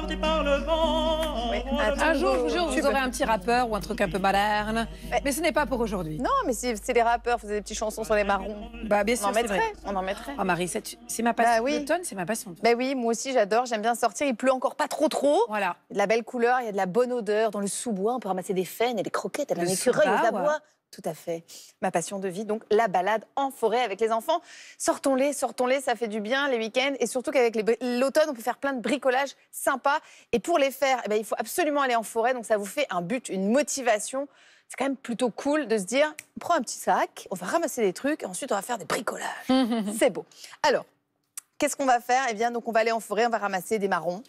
porté par le vent. Oh un jour, je vous vous aurez un petit rappeur ou un truc un peu malerne. Mais ce n'est pas pour aujourd'hui. Non, mais c'est les rappeurs faisaient des petites chansons sur les marrons. Bah, on en mettrait. On en mettrait. Oh, Marie, c'est ma passion. Bah l'automne, c'est ma passion. Bah oui, moi aussi, j'adore. J'aime bien sortir. Il pleut encore pas trop, trop. Voilà. Il y a de la belle couleur, il y a de la bonne odeur. Dans le sous-bois, on peut ramasser des faines et des croquettes. À écureuil, Tout à fait. Ma passion de vie, donc la balade en forêt avec les enfants. Sortons-les, sortons-les, ça fait du bien les week-ends. Et surtout qu'avec l'automne, on peut faire plein de bricolages sympas. Et pour les faire, eh ben, il faut absolument aller en forêt. Donc ça vous fait un but, une motivation. C'est quand même plutôt cool de se dire, on prend un petit sac, on va ramasser des trucs, et ensuite on va faire des bricolages. c'est beau. Alors, qu'est-ce qu'on va faire et eh bien, donc on va aller en forêt, on va ramasser des marrons.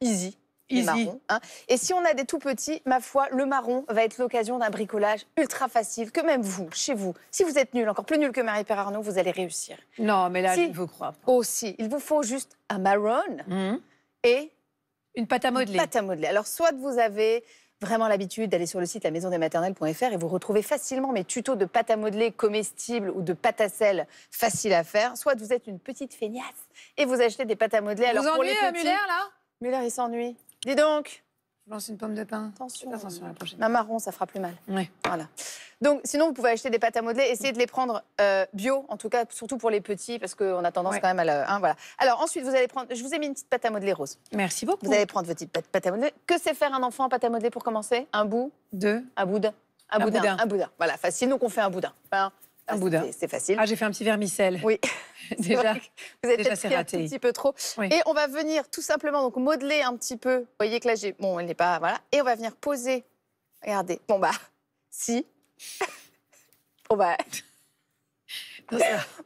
Easy. Easy. Marrons, hein. Et si on a des tout petits, ma foi, le marron va être l'occasion d'un bricolage ultra facile que même vous, chez vous, si vous êtes nul, encore plus nul que Marie-Pierre Arnaud, vous allez réussir. Non, mais là, je vous crois Aussi, il vous faut juste un marron hum. et une pâte à modeler. pâte à modeler. Alors, soit vous avez vraiment l'habitude d'aller sur le site la-maison-des-maternelles.fr et vous retrouvez facilement mes tutos de pâte à modeler comestibles ou de pâte à sel facile à faire. Soit vous êtes une petite feignasse et vous achetez des pâtes à modeler. Vous Alors, vous euh, Muller, là Muller, il s'ennuie. Dis donc je lance une pomme de pain. Attention. Attention à la prochaine. Un marron, ça fera plus mal. Oui. Voilà. Donc, sinon, vous pouvez acheter des pâtes à modeler. Essayez de les prendre euh, bio, en tout cas, surtout pour les petits, parce qu'on a tendance quand même à le Hein, voilà. Alors, ensuite, vous allez prendre. Je vous ai mis une petite pâte à modeler rose. Merci beaucoup. Vous allez prendre votre petite pâte à modeler. Que sait faire un enfant en pâte à modeler pour commencer Un bout Deux. Un boudin. Un, boudin. Un boudin. Voilà, facile. Donc, on fait un boudin. Hein un ah, boudin. C'est facile. Ah, j'ai fait un petit vermicelle. Oui. déjà, vous êtes déjà c'est raté. un petit peu trop. Et on va venir tout simplement donc modeler un petit peu. Vous voyez que là, j'ai. Bon, elle n'est pas. Voilà. Et on va venir poser. Regardez. Bon, bah, si. bon, bah. Oui,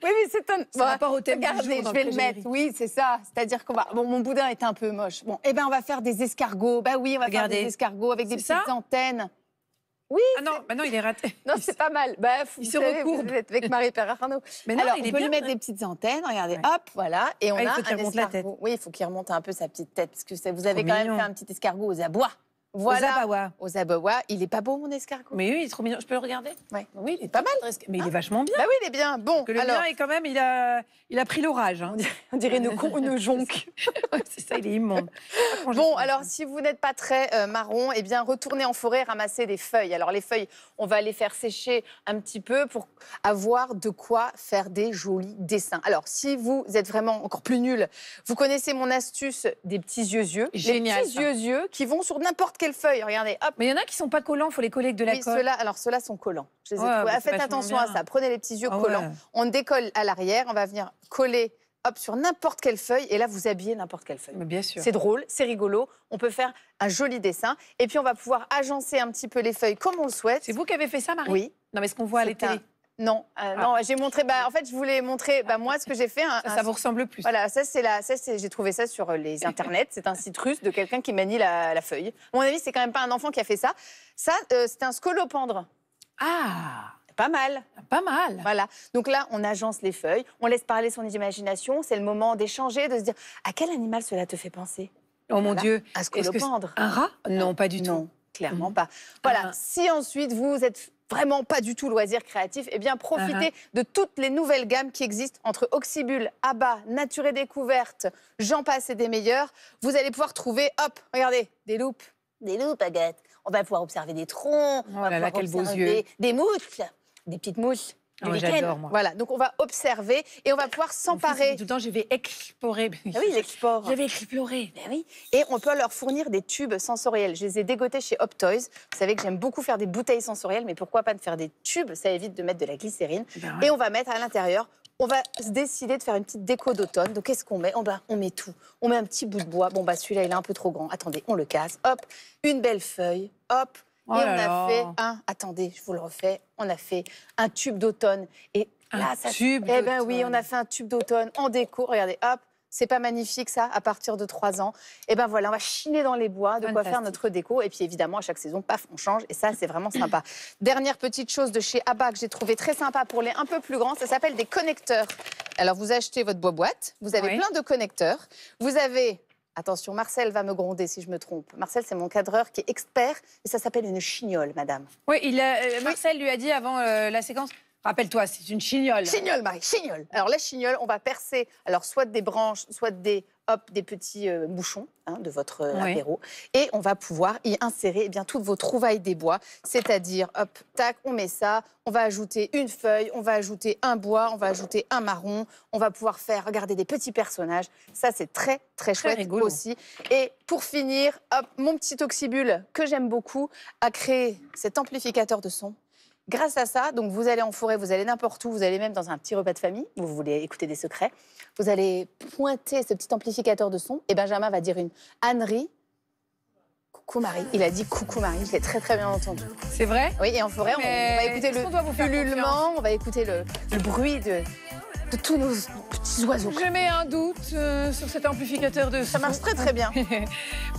mais c'est un. rapport au thème Regardez, je vais le mettre. Oui, c'est ça. C'est-à-dire qu'on va. Bon, mon boudin est un peu moche. Bon, eh ben, on va faire des escargots. Bah oui, on va faire des escargots avec des petites antennes. Oui. Ah non, maintenant bah il est raté. Non, c'est pas mal. Bah, il se recourbe. Vous êtes avec Marie Arnaud. Mais non, Alors, il on peut lui mettre des petites antennes. Regardez, hop, voilà, et on ah, a il un escargot. Oui, il faut qu'il remonte un peu sa petite tête parce que vous avez quand même fait un petit escargot aux abois. Voilà. aux Il est pas beau, mon escargot Mais oui, il est trop mignon. Je peux le regarder Oui, il est pas mal. Mais il est ah. vachement bien. Bah oui, il est bien. Bon, que le mien est quand même, il a, il a pris l'orage. Hein. On dirait une, con, une jonque. c'est ça, il est immonde. Bon, alors, si vous n'êtes pas très euh, marron, eh bien, retournez en forêt ramasser des feuilles. Alors, les feuilles, on va les faire sécher un petit peu pour avoir de quoi faire des jolis dessins. Alors, si vous êtes vraiment encore plus nul, vous connaissez mon astuce des petits yeux-yeux. Génial. Les petits yeux-yeux qui vont sur n'importe quel feuilles, regardez. Hop. Mais il y en a qui sont pas collants, faut les coller avec de la oui, colle. alors ceux-là sont collants. Je bah, ah, Faites attention à ça. Prenez les petits yeux ah collants. On décolle à l'arrière, on va venir coller hop, sur n'importe quelle feuille, et là, vous habillez n'importe quelle feuille. Mais bien sûr. C'est drôle, c'est rigolo, on peut faire un joli dessin, et puis on va pouvoir agencer un petit peu les feuilles comme on le souhaite. C'est vous qui avez fait ça, Marie Oui. Non, mais ce qu'on voit à l'été... Non, euh, ah. non, j'ai montré. Bah, en fait, je voulais montrer. Bah, ah. moi, ce que j'ai fait. ça, vous ressemble plus. Voilà, ça c'est c'est. j'ai trouvé ça sur euh, les internets. C'est un site russe de quelqu'un qui manie la, feuille. À mon avis, c'est quand même pas un enfant qui a fait ça. Ça, euh, c'est un scolopendre. Ah. Pas mal. Pas mal. Voilà. Donc là, on agence les feuilles, on laisse parler son imagination. C'est le moment d'échanger, de se dire à quel animal cela te fait penser. Oh mon Dieu. Un scolopendre. Un rat Non, pas du tout. clairement mm. pas. Voilà. Si ensuite vous êtes vraiment pas du tout loisir créatif, et eh bien ah, profitez ah. de toutes les nouvelles gammes qui existent entre Oxybul, Aba, Nature et Découverte, j'en passe et des meilleurs. Vous allez pouvoir trouver, hop, regardez, des loupes. Des loupes, Agathe. On va pouvoir observer des troncs, on oh va pouvoir observer des mousses, des petites mousses Oh, j'adore, moi. Voilà, donc on va observer et on va pouvoir s'emparer. je vais explorer. Ah oui, l'export. Je vais explorer. Ben oui. Et on peut leur fournir des tubes sensoriels. Je les ai dégotés chez Optoys. Vous savez que j'aime beaucoup faire des bouteilles sensorielles, mais pourquoi pas de faire des tubes Ça évite de mettre de la glycérine. Ben et on va mettre à l'intérieur on va se décider de faire une petite déco d'automne. Donc, qu'est-ce qu'on met oh, ben, On met tout. On met un petit bout de bois. Bon, bah, celui-là, il est un peu trop grand. Attendez, on le casse. Hop, une belle feuille. Hop, et oh on a fait un, attendez, je vous le refais, on a fait un tube d'automne. Et un là, ça, tube Eh bien oui, on a fait un tube d'automne en déco. Regardez, hop, c'est pas magnifique ça à partir de trois ans Et eh ben voilà, on va chiner dans les bois de quoi faire notre déco. Et puis évidemment, à chaque saison, paf, on change. Et ça, c'est vraiment sympa. Dernière petite chose de chez ABBA que j'ai trouvé très sympa pour les un peu plus grands, ça s'appelle des connecteurs. Alors vous achetez votre boîte, vous avez plein de connecteurs, vous avez Attention, Marcel va me gronder si je me trompe. Marcel, c'est mon cadreur qui est expert et ça s'appelle une chignole, madame. Oui, euh, Marcel lui a dit avant euh, la séquence Rappelle-toi, c'est une chignole. Chignole, Marie, chignole. Alors la chignole, on va percer alors soit des branches, soit des hop, des petits euh, bouchons hein, de votre euh, apéro, et on va pouvoir y insérer eh bien toutes vos trouvailles des bois, c'est-à-dire hop, tac, on met ça, on va ajouter une feuille, on va ajouter un bois, on va ajouter un marron, on va pouvoir faire regarder des petits personnages. Ça c'est très très chouette aussi. Et pour finir, hop, mon petit oxybule que j'aime beaucoup a créé cet amplificateur de son Grâce à ça, donc vous allez en forêt, vous allez n'importe où, vous allez même dans un petit repas de famille, vous voulez écouter des secrets, vous allez pointer ce petit amplificateur de son et Benjamin va dire une ânerie coucou Marie. Il a dit coucou Marie, je très très bien entendu. C'est vrai Oui, et en forêt, on, va écouter le ululement, on va écouter le, bruit de, de, tous nos petits oiseaux. J'ai mets un doute euh, sur cet amplificateur de son. Ça marche très très bien.